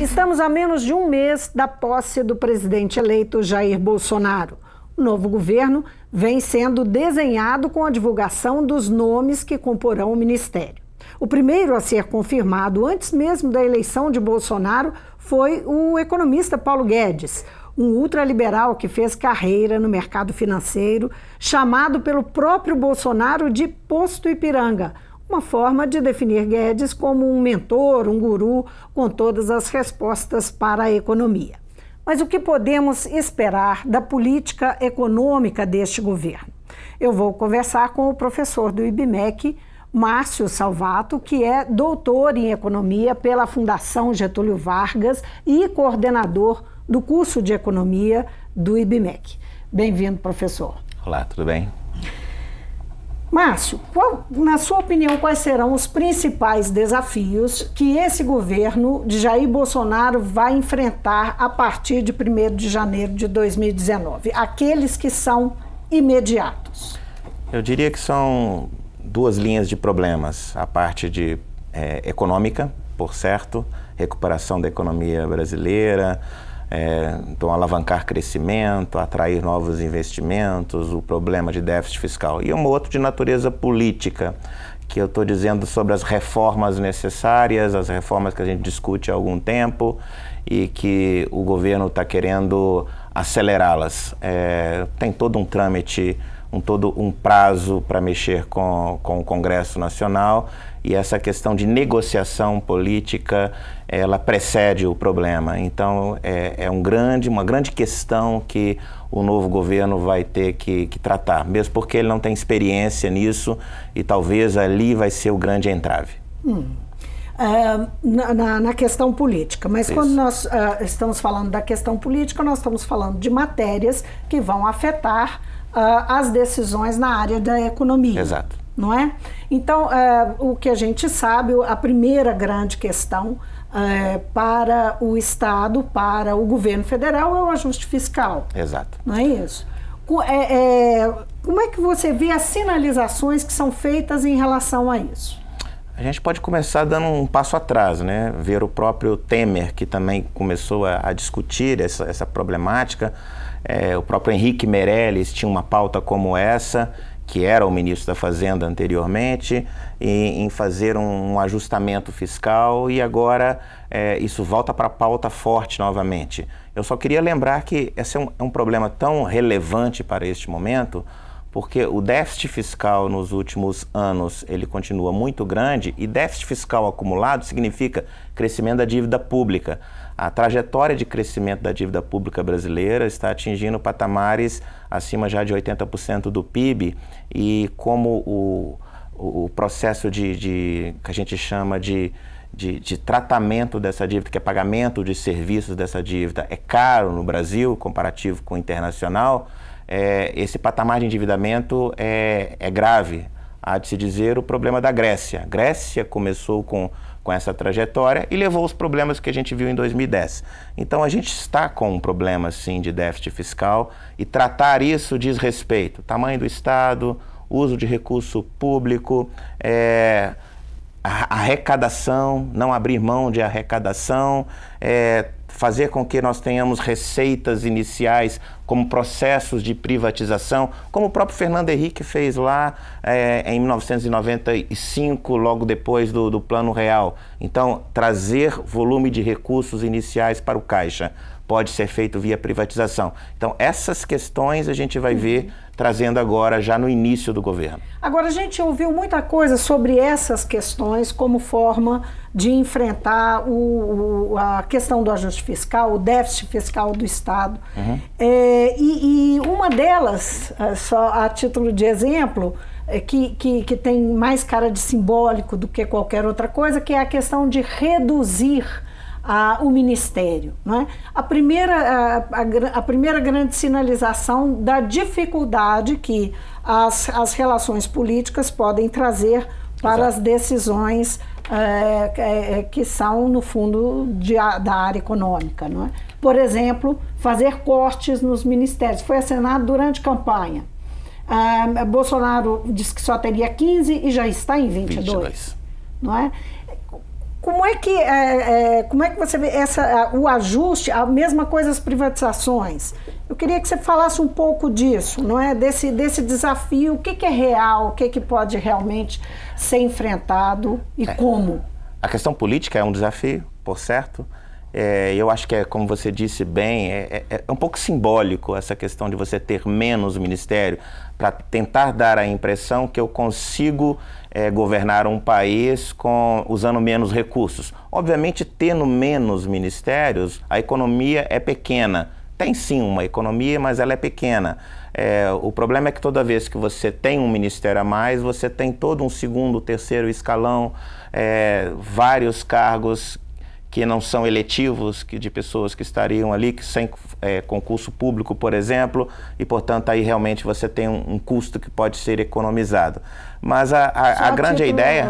Estamos a menos de um mês da posse do presidente eleito Jair Bolsonaro. O novo governo vem sendo desenhado com a divulgação dos nomes que comporão o ministério. O primeiro a ser confirmado antes mesmo da eleição de Bolsonaro foi o economista Paulo Guedes, um ultraliberal que fez carreira no mercado financeiro, chamado pelo próprio Bolsonaro de Posto Ipiranga uma forma de definir Guedes como um mentor, um guru, com todas as respostas para a economia. Mas o que podemos esperar da política econômica deste governo? Eu vou conversar com o professor do IBMEC, Márcio Salvato, que é doutor em economia pela Fundação Getúlio Vargas e coordenador do curso de economia do IBMEC. Bem-vindo, professor. Olá, tudo bem? Márcio, qual, na sua opinião, quais serão os principais desafios que esse governo de Jair Bolsonaro vai enfrentar a partir de 1 de janeiro de 2019? Aqueles que são imediatos. Eu diria que são duas linhas de problemas: a parte de é, econômica, por certo, recuperação da economia brasileira, é, então, alavancar crescimento, atrair novos investimentos, o problema de déficit fiscal. E um outro de natureza política, que eu estou dizendo sobre as reformas necessárias, as reformas que a gente discute há algum tempo e que o governo está querendo acelerá-las. É, tem todo um trâmite um todo um prazo para mexer com, com o Congresso Nacional e essa questão de negociação política ela precede o problema. Então é, é um grande, uma grande questão que o novo governo vai ter que, que tratar, mesmo porque ele não tem experiência nisso e talvez ali vai ser o grande entrave. Hum. É, na, na, na, questão política. Mas Isso. quando nós uh, estamos falando da questão política, nós estamos falando de matérias que vão afetar as decisões na área da economia. Exato. Não é? Então, é, o que a gente sabe, a primeira grande questão é, para o Estado, para o governo federal, é o ajuste fiscal. Exato. Não é isso? É, é, como é que você vê as sinalizações que são feitas em relação a isso? A gente pode começar dando um passo atrás, né? Ver o próprio Temer, que também começou a, a discutir essa, essa problemática. É, o próprio Henrique Meirelles tinha uma pauta como essa, que era o ministro da Fazenda anteriormente, em, em fazer um, um, ajustamento fiscal e agora é, isso volta para a pauta forte novamente. Eu só queria lembrar que esse é um, é um problema tão relevante para este momento porque o déficit fiscal nos últimos anos ele continua muito grande e déficit fiscal acumulado significa crescimento da dívida pública. A trajetória de crescimento da dívida pública brasileira está atingindo patamares acima já de 80% do PIB e como o, o processo de, de que a gente chama de de, de, tratamento dessa dívida, que é pagamento de serviços dessa dívida, é caro no Brasil, comparativo com o internacional, é, esse patamar de endividamento é, é grave. Há de se dizer o problema da Grécia. A Grécia começou com, com essa trajetória e levou os problemas que a gente viu em 2010. Então a gente está com um problema sim de déficit fiscal e tratar isso diz respeito. Tamanho do Estado, uso de recurso público, é, arrecadação, não abrir mão de arrecadação, é, fazer com que nós tenhamos receitas iniciais, como processos de privatização, como o próprio Fernando Henrique fez lá é, em 1995, logo depois do, do Plano Real. Então, trazer volume de recursos iniciais para o Caixa pode ser feito via privatização. Então, essas questões a gente vai ver trazendo agora, já no início do governo. Agora, a gente ouviu muita coisa sobre essas questões como forma de enfrentar o, o, a questão do ajuste fiscal, o déficit fiscal do Estado. Uhum. É, e, e, uma delas, é, só a título de exemplo, é que, que, que tem mais cara de simbólico do que qualquer outra coisa, que é a questão de reduzir o Ministério. é? A, primeira, a, a, a primeira grande sinalização da dificuldade que as, as relações políticas podem trazer para Exato. as decisões é, é, que são, no fundo, de, da área econômica. Não é? Por exemplo, fazer cortes nos ministérios. Foi assinado durante campanha. Ah, Bolsonaro disse que só teria 15 e já está em 22. 22. Não é? Como é que é, é, como é que você vê essa, o ajuste, a mesma coisa as privatizações? Eu queria que você falasse um pouco disso, não é? Desse, desse desafio, o que, que é real, o que, que pode realmente ser enfrentado e é. como? A questão política é um desafio, por certo. É, eu acho que é, como você disse bem, é, é, é um pouco simbólico essa questão de você ter menos ministério para tentar dar a impressão que eu consigo é, governar um país com, usando menos recursos. Obviamente, tendo menos ministérios, a economia é pequena. Tem sim uma economia, mas ela é pequena. É, o problema é que toda vez que você tem um ministério a mais, você tem todo um segundo, terceiro escalão, é, vários cargos que não são eletivos, que de pessoas que estariam ali que sem é, concurso público, por exemplo, e portanto aí realmente você tem um, um custo que pode ser economizado. Mas a, a, a grande título, ideia.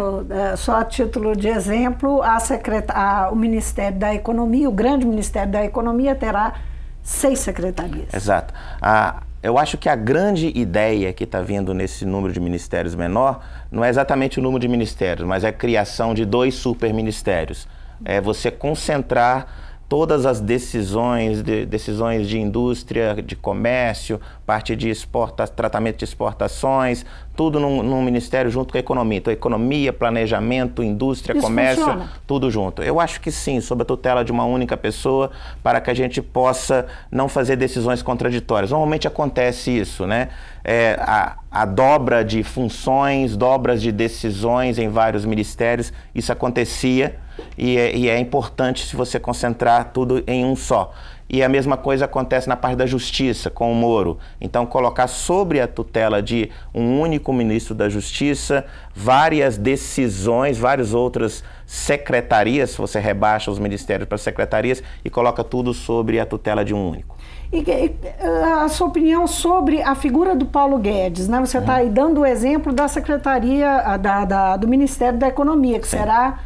É, só a título de exemplo, a secret... o Ministério da Economia, o grande Ministério da Economia, terá seis secretarias. Exato. A, eu acho que a grande ideia que está vindo nesse número de ministérios menor não é exatamente o número de ministérios, mas é a criação de dois superministérios é você concentrar todas as decisões, de, decisões de indústria, de comércio, parte de exporta, tratamento de exportações, tudo num, num, ministério junto com a economia. Então, economia, planejamento, indústria, Isso comércio, funciona. tudo junto. Eu acho que sim, sob a tutela de uma única pessoa, para que a gente possa não fazer decisões contraditórias. Normalmente acontece isso, né? É, a, a dobra de funções, dobras de decisões em vários ministérios, isso acontecia e é, e é importante se você concentrar tudo em um só. E a mesma coisa acontece na parte da justiça, com o Moro. Então, colocar sobre a tutela de um único ministro da Justiça várias decisões, várias outras secretarias, você rebaixa os ministérios para secretarias e coloca tudo sobre a tutela de um único. E, e eh, a sua opinião sobre a figura do Paulo Guedes, né? Você está uhum. aí dando o exemplo da secretaria da, da, do Ministério da Economia, que Sim. será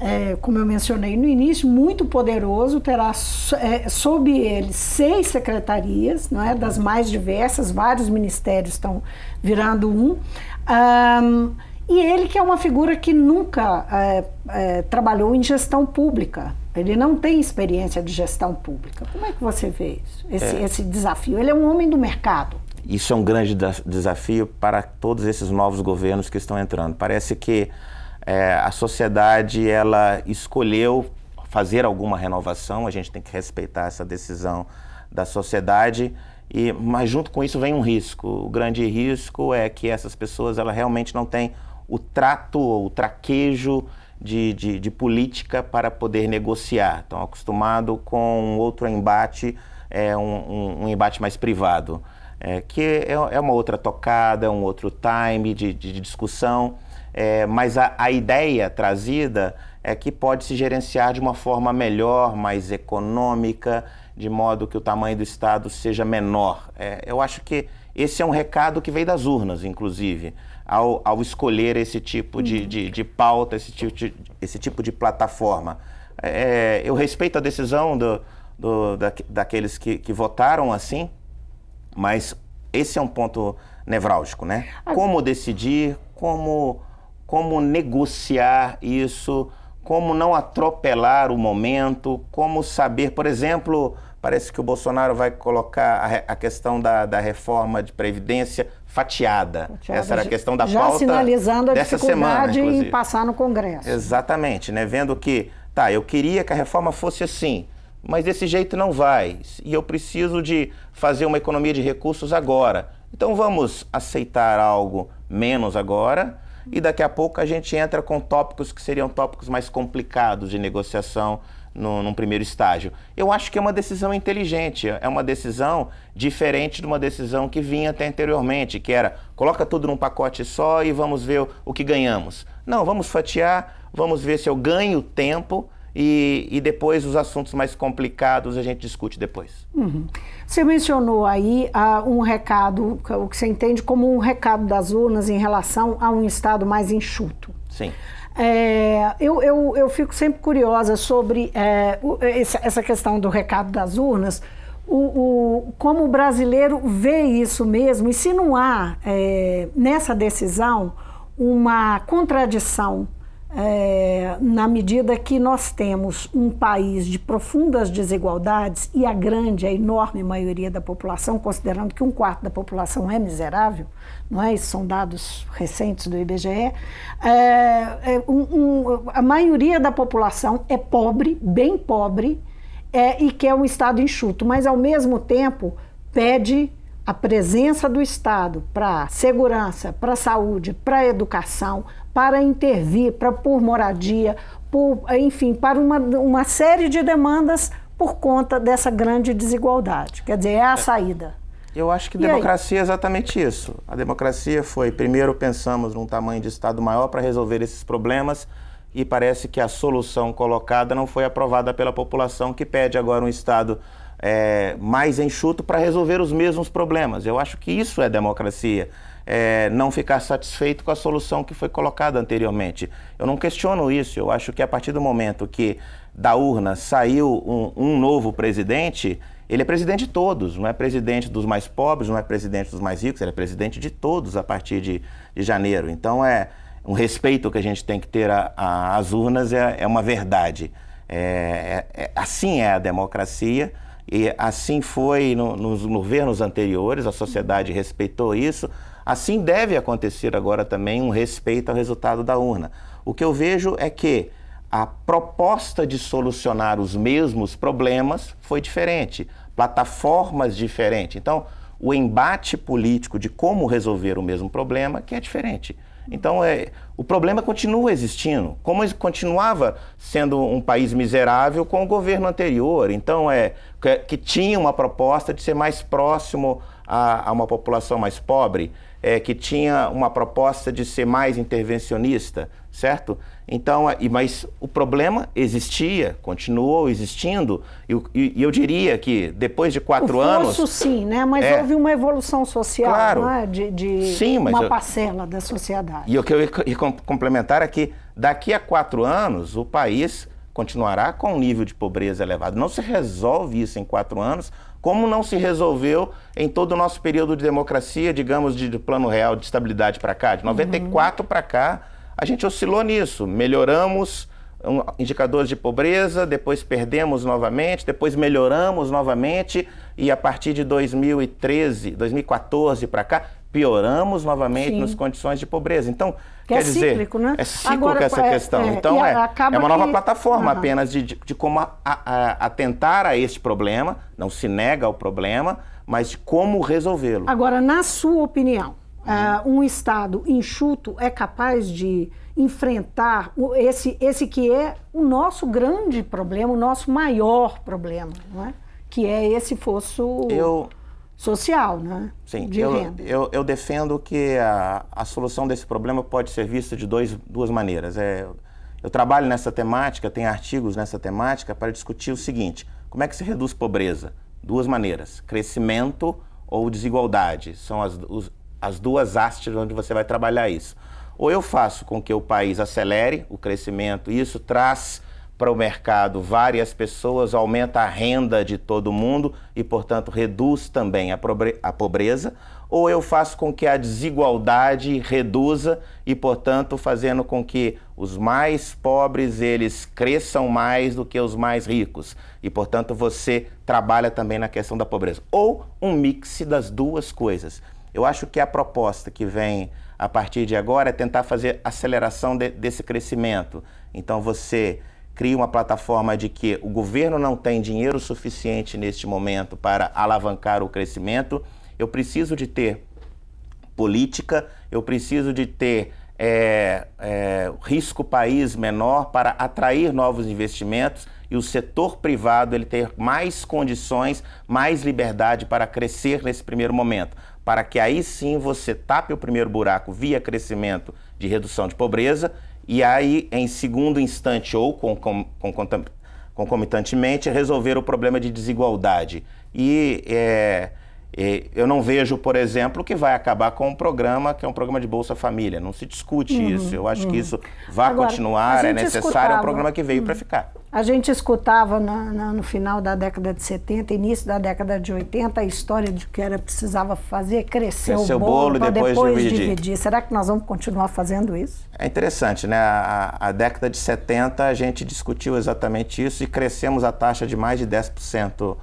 é, como eu mencionei no início, muito poderoso, terá é, sob ele seis secretarias, não é, das mais diversas, vários ministérios estão virando um. um e ele que é uma figura que nunca é, é, trabalhou em gestão pública, ele não tem experiência de gestão pública. Como é que você vê isso, esse, é. esse desafio? Ele é um homem do mercado. Isso é um grande desafio para todos esses novos governos que estão entrando. Parece que é, a sociedade ela escolheu fazer alguma renovação, a gente tem que respeitar essa decisão da sociedade. E, mas junto com isso vem um risco. O grande risco é que essas pessoas ela realmente não têm o trato ou o traquejo de, de, de, política para poder negociar. Estão acostumados com um outro embate, é, um, um, um embate mais privado, é, que é, é, uma outra tocada, um outro time de, de discussão. É, mas a, a ideia trazida é que pode se gerenciar de uma forma melhor, mais econômica, de modo que o tamanho do Estado seja menor. É, eu acho que esse é um recado que veio das urnas, inclusive, ao, ao escolher esse tipo de, uhum. de, de, pauta, esse tipo de, esse tipo de plataforma. É, é, eu respeito a decisão do, do, da, daqueles que, que votaram assim, mas esse é um ponto nevrálgico, né? Como decidir, como como negociar isso, como não atropelar o momento, como saber, por exemplo, parece que o Bolsonaro vai colocar a, a questão da, da reforma de previdência fatiada. fatiada. Essa era a questão da já pauta sinalizando a dessa semana, em passar no Congresso. Exatamente, né? Vendo que, tá, eu queria que a reforma fosse assim, mas desse jeito não vai. E eu preciso de fazer uma economia de recursos agora. Então vamos aceitar algo menos agora e daqui a pouco a gente entra com tópicos que seriam tópicos mais complicados de negociação no, num primeiro estágio. Eu acho que é uma decisão inteligente, é uma decisão diferente de uma decisão que vinha até anteriormente, que era coloca tudo num pacote só e vamos ver o, o que ganhamos. Não, vamos fatiar, vamos ver se eu ganho tempo e, e depois os assuntos mais complicados a gente discute depois. Uhum. Você mencionou aí uh, um recado, é o que você entende como um recado das urnas em relação a um Estado mais enxuto. Sim. É, eu, eu, eu fico sempre curiosa sobre é, essa questão do recado das urnas, o, o, como o brasileiro vê isso mesmo e se não há é, nessa decisão uma contradição é, na medida que nós temos um país de profundas desigualdades e a grande, a enorme maioria da população, considerando que um quarto da população é miserável, não é? Isso são dados recentes do IBGE. É, é, um, um, a maioria da população é pobre, bem pobre, é, e quer é um Estado enxuto, mas ao mesmo tempo pede a presença do Estado para segurança, para saúde, para educação, para intervir, para por moradia, por, enfim, para uma, uma série de demandas por conta dessa grande desigualdade. Quer dizer, é a é. saída. Eu acho que e democracia aí? é exatamente isso. A democracia foi, primeiro pensamos num tamanho de Estado maior para resolver esses problemas e parece que a solução colocada não foi aprovada pela população que pede agora um Estado é, mais enxuto para resolver os mesmos problemas. Eu acho que isso é democracia é, não ficar satisfeito com a solução que foi colocada anteriormente. Eu não questiono isso, eu acho que a partir do momento que da urna saiu um, um novo presidente, ele é presidente de todos, não é presidente dos mais pobres, não é presidente dos mais ricos, ele é presidente de todos a partir de, de janeiro. Então é um respeito que a gente tem que ter às urnas, é, é uma verdade. É, é, é, assim é a democracia e assim foi no, nos governos anteriores, a sociedade respeitou isso. Assim deve acontecer agora também um respeito ao resultado da urna. O que eu vejo é que a proposta de solucionar os mesmos problemas foi diferente, plataformas diferentes. Então, o embate político de como resolver o mesmo problema que é diferente. Então, é, o problema continua existindo, como continuava sendo um país miserável com o governo anterior. Então, é que, que tinha uma proposta de ser mais próximo a, a uma população mais pobre, é, que tinha uma proposta de ser mais intervencionista, certo? Então, e, mas o problema existia, continuou existindo, e, e, eu diria que depois de quatro o anos. Isso sim, né? Mas é, houve uma evolução social claro, né? de, de sim, uma eu, parcela da sociedade. E o que eu ia complementar é que daqui a quatro anos o país continuará com um nível de pobreza elevado. Não se resolve isso em quatro anos, como não se resolveu em todo o nosso período de democracia, digamos, de, de plano real de estabilidade para cá, de 94 uhum. para cá, a gente oscilou nisso. Melhoramos um, indicadores de pobreza, depois perdemos novamente, depois melhoramos novamente e a partir de 2013, 2014 para cá, pioramos novamente Sim. nas condições de pobreza. Então, que quer é dizer, cíclico, né? é cíclico Agora, essa é, questão. É, então, é, é uma nova que... plataforma uhum. apenas de, de, como a, a, atentar a este problema, não se nega ao problema, mas de como resolvê-lo. Agora, na sua opinião, uhum. uh, um Estado enxuto é capaz de enfrentar esse, esse que é o nosso grande problema, o nosso maior problema, não é? que é esse fosso eu, social, né? Sim, de eu, renda. Eu, eu defendo que a, a solução desse problema pode ser vista de dois, duas maneiras. É, eu trabalho nessa temática, tenho artigos nessa temática para discutir o seguinte: como é que se reduz pobreza? Duas maneiras: crescimento ou desigualdade. São as, os, as duas hastes onde você vai trabalhar isso. Ou eu faço com que o país acelere o crescimento, e isso traz para o mercado várias pessoas, aumenta a renda de todo mundo e, portanto, reduz também a pobreza, ou eu faço com que a desigualdade reduza e, portanto, fazendo com que os mais pobres eles cresçam mais do que os mais ricos e, portanto, você trabalha também na questão da pobreza, ou um mix das duas coisas. Eu acho que a proposta que vem a partir de agora é tentar fazer aceleração de, desse crescimento. Então você cria uma plataforma de que o governo não tem dinheiro suficiente neste momento para alavancar o crescimento, eu preciso de ter política, eu preciso de ter é, é, risco país menor para atrair novos investimentos e o setor privado ele ter mais condições, mais liberdade para crescer nesse primeiro momento, para que aí sim você tape o primeiro buraco via crescimento de redução de pobreza e aí, em segundo instante ou com, com, com concomitantemente, resolver o problema de desigualdade. E é, e eu não vejo, por exemplo, que vai acabar com um programa que é um programa de Bolsa Família. Não se discute uhum, isso. Eu acho uhum. que isso vai Agora, continuar, é necessário, escutava, é um programa que veio uhum. para ficar. A gente escutava no, no, no, final da década de 70, início da década de 80, a história de que era precisava fazer crescer o bolo, bolo para depois, depois dividir. dividir. Será que nós vamos continuar fazendo isso? É interessante, né? A, a década de 70 a gente discutiu exatamente isso e crescemos a taxa de mais de 10%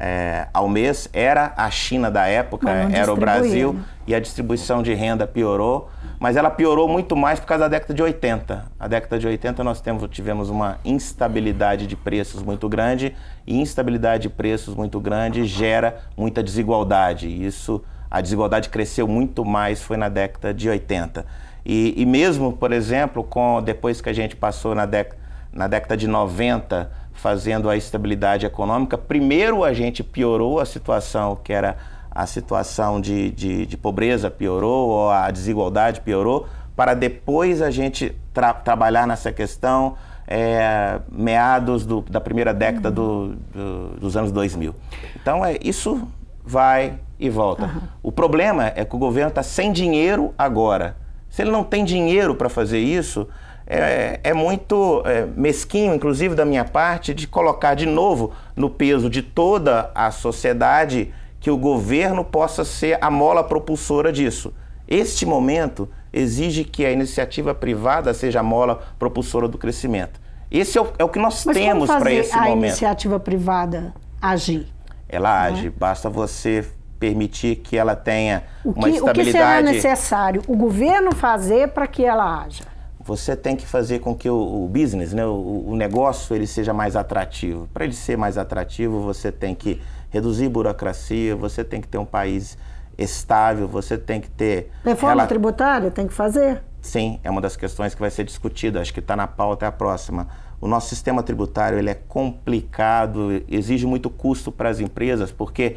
é, ao mês, era a China da época, era o Brasil, e a distribuição de renda piorou, mas ela piorou muito mais por causa da década de 80. A década de 80 nós temos, tivemos uma instabilidade de preços muito grande, e instabilidade de preços muito grande gera muita desigualdade. Isso, a desigualdade cresceu muito mais, foi na década de 80. E, e mesmo, por exemplo, com depois que a gente passou na, dec, na década de 90, fazendo a estabilidade econômica. Primeiro, a gente piorou a situação que era a situação de, de, de pobreza piorou, ou a desigualdade piorou, para depois a gente tra trabalhar nessa questão é, meados do, da primeira década do, do, dos anos 2000. Então, é, isso vai e volta. Uhum. O problema é que o governo está sem dinheiro agora. Se ele não tem dinheiro para fazer isso, é, é muito é, mesquinho, inclusive da minha parte, de colocar de novo no peso de toda a sociedade que o governo possa ser a mola propulsora disso. Este momento exige que a iniciativa privada seja a mola propulsora do crescimento. Esse é o, é o que nós Mas temos para esse a momento. a iniciativa privada agir? Ela né? age, basta você permitir que ela tenha que, uma estabilidade. O que será necessário o governo fazer para que ela haja? você tem que fazer com que o, o business, né, o, o, negócio, ele seja mais atrativo. Para ele ser mais atrativo, você tem que reduzir burocracia, você tem que ter um país estável, você tem que ter... Reforma tributária tem que fazer? Sim, é uma das questões que vai ser discutida, acho que está na pauta, é a próxima. O nosso sistema tributário ele é complicado, exige muito custo para as empresas, porque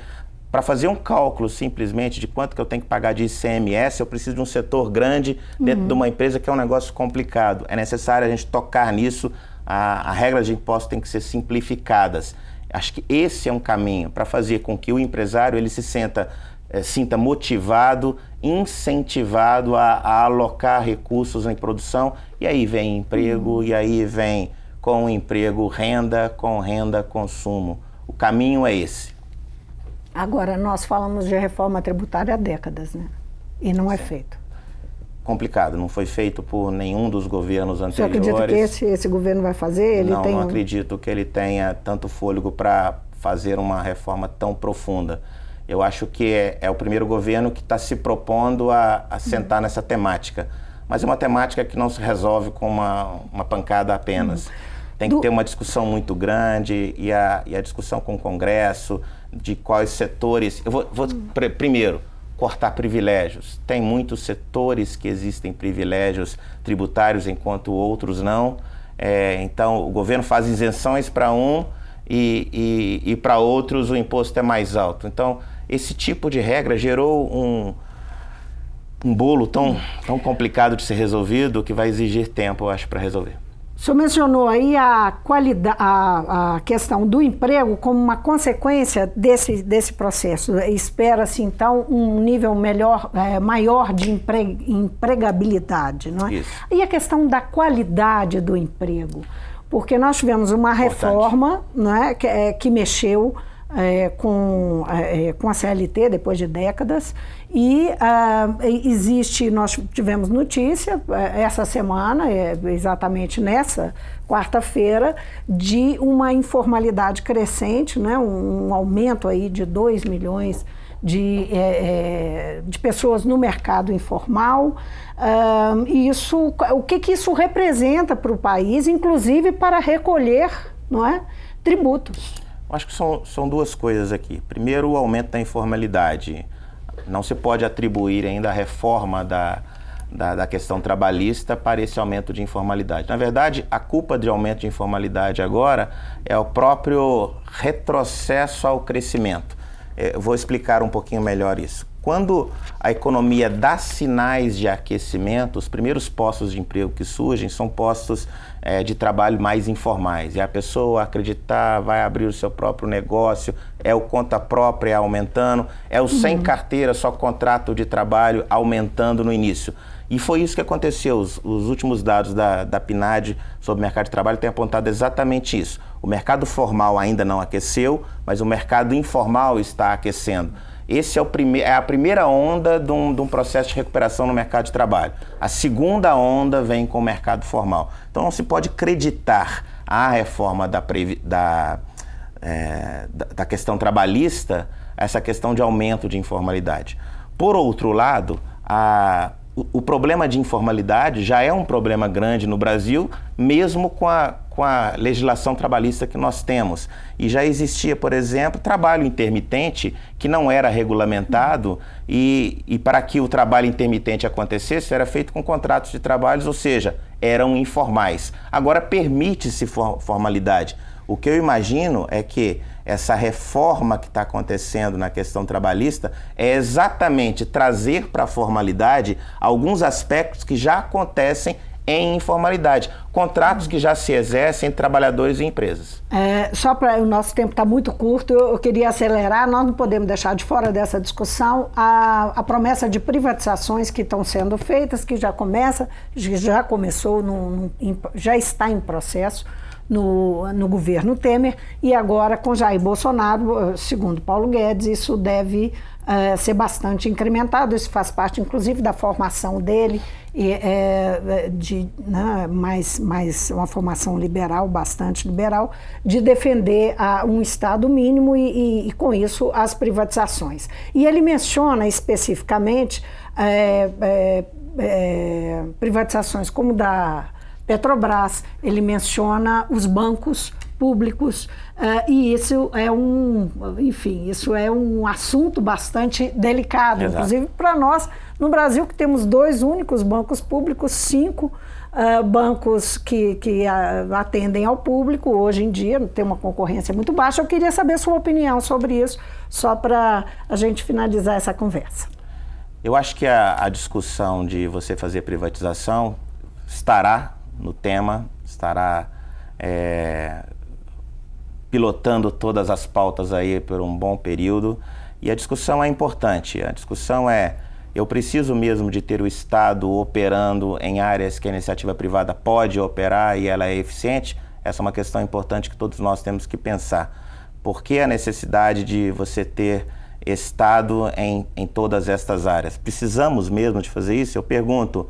para fazer um cálculo simplesmente de quanto que eu tenho que pagar de ICMS, eu preciso de um setor grande dentro uhum. de uma empresa que é um negócio complicado. É necessário a gente tocar nisso, a, a regra de imposto tem que ser simplificadas. Acho que esse é um caminho para fazer com que o empresário ele se senta, é, sinta motivado, incentivado a, a, alocar recursos em produção. E aí vem emprego, uhum. e aí vem com emprego renda, com renda consumo. O caminho é esse. Agora, nós falamos de reforma tributária há décadas, né? E não é feito. Complicado, não foi feito por nenhum dos governos anteriores. Você acredita que esse, esse governo vai fazer? Ele não, tem... não acredito que ele tenha tanto fôlego para fazer uma reforma tão profunda. Eu acho que é, é o primeiro governo que está se propondo a, a uhum. sentar uhum. nessa temática. Mas é uma temática que não se resolve com uma, uma pancada apenas. Uhum. Tem que Do... ter uma discussão muito grande e a, e a discussão com o Congresso, de quais setores. Eu vou, vou hum. pr primeiro cortar privilégios. Tem muitos setores que existem privilégios tributários enquanto outros não. É, então o governo faz isenções para um e, e, e para outros o imposto é mais alto. Então esse tipo de regra gerou um, um bolo tão, tão complicado de ser resolvido que vai exigir tempo, eu acho, para resolver. O senhor mencionou aí a, qualidade, a, a questão do emprego como uma consequência desse, desse processo. Espera-se, então, um nível melhor, é, maior de empre, empregabilidade, não é? Isso. E a questão da qualidade do emprego? Porque nós tivemos uma Importante. reforma né, que, é, que mexeu é, com, é, é com a CLT depois de décadas. E ah, existe, nós tivemos notícia é, essa semana, é, exatamente nessa quarta-feira, de uma informalidade crescente, né, um, aumento aí de 2 milhões de, é, de pessoas no mercado informal. Ah, isso, o que, que isso representa para o país, inclusive para recolher não é, tributos. Acho que são, são duas coisas aqui. Primeiro, o aumento da informalidade. Não se pode atribuir ainda a reforma da, da, da, questão trabalhista para esse aumento de informalidade. Na verdade, a culpa de aumento de informalidade agora é o próprio retrocesso ao crescimento. É, vou explicar um pouquinho melhor isso. Quando a economia dá sinais de aquecimento, os primeiros postos de emprego que surgem são postos é, de trabalho mais informais. E a pessoa acreditar, vai abrir o seu próprio negócio, é o conta própria aumentando, é o uhum. sem carteira, só contrato de trabalho aumentando no início. E foi isso que aconteceu. Os, os últimos dados da, da PNAD sobre o mercado de trabalho têm apontado exatamente isso. O mercado formal ainda não aqueceu, mas o mercado informal está aquecendo. Esse é, o é a primeira onda de um, de um, processo de recuperação no mercado de trabalho. A segunda onda vem com o mercado formal. Então não se pode acreditar a reforma da, da, é, da questão trabalhista, essa questão de aumento de informalidade. Por outro lado, a o, o problema de informalidade já é um problema grande no Brasil, mesmo com a, com a legislação trabalhista que nós temos. E já existia, por exemplo, trabalho intermitente que não era regulamentado e, e para que o trabalho intermitente acontecesse era feito com contratos de trabalhos, ou seja, eram informais. Agora permite-se for, formalidade. O que eu imagino é que essa reforma que está acontecendo na questão trabalhista é exatamente trazer para a formalidade alguns aspectos que já acontecem em informalidade, contratos que já se exercem entre trabalhadores e empresas. É, só para o nosso tempo está muito curto, eu queria acelerar. Nós não podemos deixar de fora dessa discussão a, a promessa de privatizações que estão sendo feitas, que já começa, já começou, num, num, já está em processo no, no governo Temer e agora com Jair Bolsonaro, eh, segundo Paulo Guedes, isso deve uh, ser bastante incrementado. Isso faz parte, inclusive, da formação dele, e, é, de, né, mais, mais uma formação liberal, bastante liberal, de defender a, ah, um Estado mínimo e, e, e, com isso, as privatizações. E ele menciona especificamente é, é, privatizações como da Petrobras, ele menciona os bancos públicos uh, e isso é um, enfim, isso é um assunto bastante delicado, Exato. inclusive para nós no Brasil que temos dois únicos bancos públicos, cinco uh, bancos que, que uh, atendem ao público hoje em dia tem uma concorrência muito baixa. Eu queria saber sua opinião sobre isso, só para a gente finalizar essa conversa. Eu acho que a, a discussão de você fazer privatização estará no tema, estará é, pilotando todas as pautas aí por um bom período. E a discussão é importante. A discussão é: eu preciso mesmo de ter o Estado operando em áreas que a iniciativa privada pode operar e ela é eficiente? Essa é uma questão importante que todos nós temos que pensar. Por que a necessidade de você ter Estado em, em todas estas áreas? Precisamos mesmo de fazer isso? Eu pergunto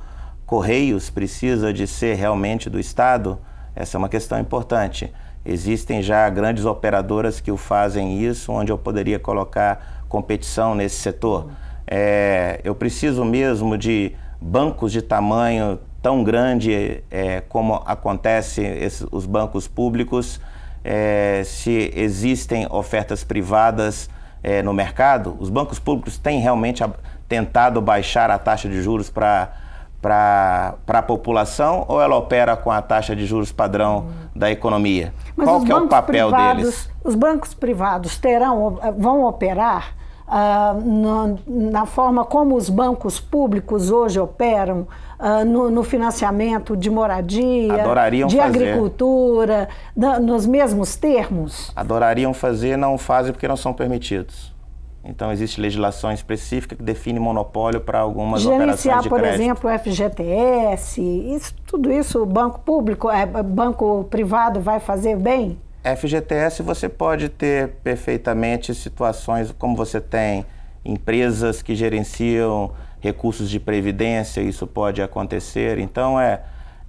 Correios precisa de ser realmente do Estado? Essa é uma questão importante. Existem já grandes operadoras que o fazem isso, onde eu poderia colocar competição nesse setor. É, eu preciso mesmo de bancos de tamanho tão grande é, como acontece esses, os bancos públicos, é, se existem ofertas privadas é, no mercado. Os bancos públicos têm realmente tentado baixar a taxa de juros para para a população ou ela opera com a taxa de juros padrão hum. da economia? Mas Qual que é o papel privados, deles? Os bancos privados terão, eh, vão operar ah, na, na, forma como os bancos públicos hoje operam ah, no, no, financiamento de moradia, Adorariam de fazer. agricultura, nos mesmos termos? Adorariam fazer, não fazem porque não são permitidos. Então, existe legislação específica que define monopólio para algumas Gerenciar, operações de por exemplo, o FGTS, isso, tudo isso o banco público, é, banco privado vai fazer bem? FGTS você pode ter perfeitamente situações como você tem empresas que gerenciam recursos de previdência, isso pode acontecer. Então, é,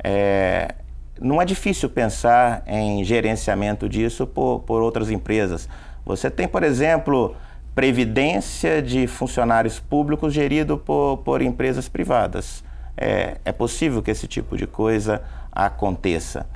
é não é difícil pensar em gerenciamento disso por, por outras empresas. Você tem, por exemplo previdência de funcionários públicos gerido por, por empresas privadas. É, é, possível que esse tipo de coisa aconteça.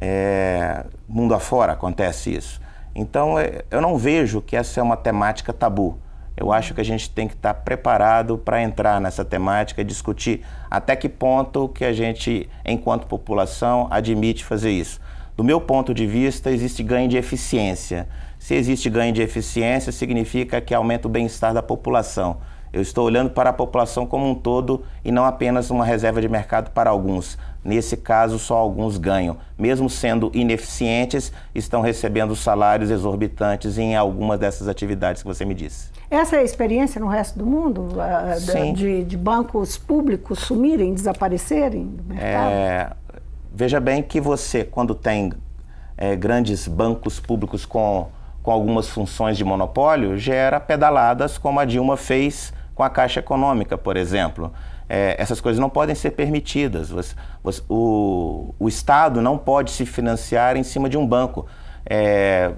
É, mundo afora acontece isso. Então, é, eu não vejo que essa é uma temática tabu. Eu acho que a gente tem que estar preparado para entrar nessa temática e discutir até que ponto que a gente, enquanto população, admite fazer isso. Do meu ponto de vista, existe ganho de eficiência se existe ganho de eficiência, significa que aumenta o bem-estar da população. Eu estou olhando para a população como um todo e não apenas uma reserva de mercado para alguns. Nesse caso, só alguns ganham. Mesmo sendo ineficientes, estão recebendo salários exorbitantes em algumas dessas atividades que você me disse. Essa é a experiência no resto do mundo? De, de, bancos públicos sumirem, desaparecerem do é, mercado? É, veja bem que você, quando tem é, grandes bancos públicos com com algumas funções de monopólio gera pedaladas como a Dilma fez com a Caixa Econômica, por exemplo. É, essas coisas não podem ser permitidas. Você, você, o, o Estado não pode se financiar em cima de um banco. É,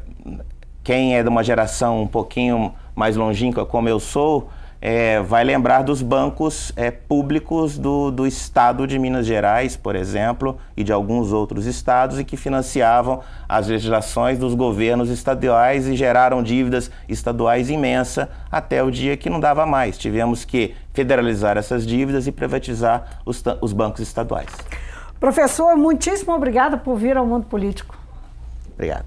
quem é de uma geração um pouquinho mais longínqua, como eu sou, é, vai lembrar dos bancos é, públicos do, do estado de Minas Gerais, por exemplo, e de alguns outros estados, e que financiavam as legislações dos governos estaduais e geraram dívidas estaduais imensa até o dia que não dava mais. Tivemos que federalizar essas dívidas e privatizar os, os bancos estaduais. Professor, muitíssimo obrigado por vir ao mundo político. Obrigado.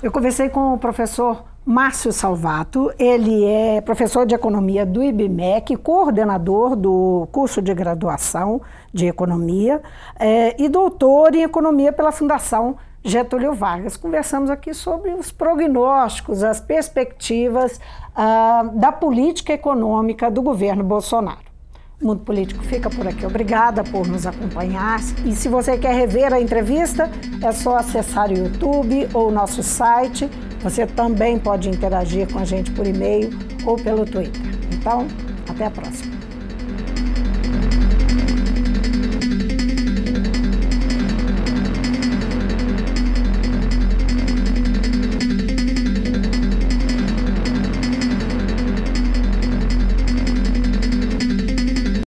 Eu conversei com o professor Márcio Salvato, ele é professor de economia do IBMEC, coordenador do curso de graduação de economia é, e doutor em economia pela Fundação Getúlio Vargas. Conversamos aqui sobre os prognósticos, as perspectivas ah, da política econômica do governo Bolsonaro. Mundo Político fica por aqui. Obrigada por nos acompanhar. E se você quer rever a entrevista, é só acessar o YouTube ou o nosso site. Você também pode interagir com a gente por e-mail ou pelo Twitter. Então, até a próxima.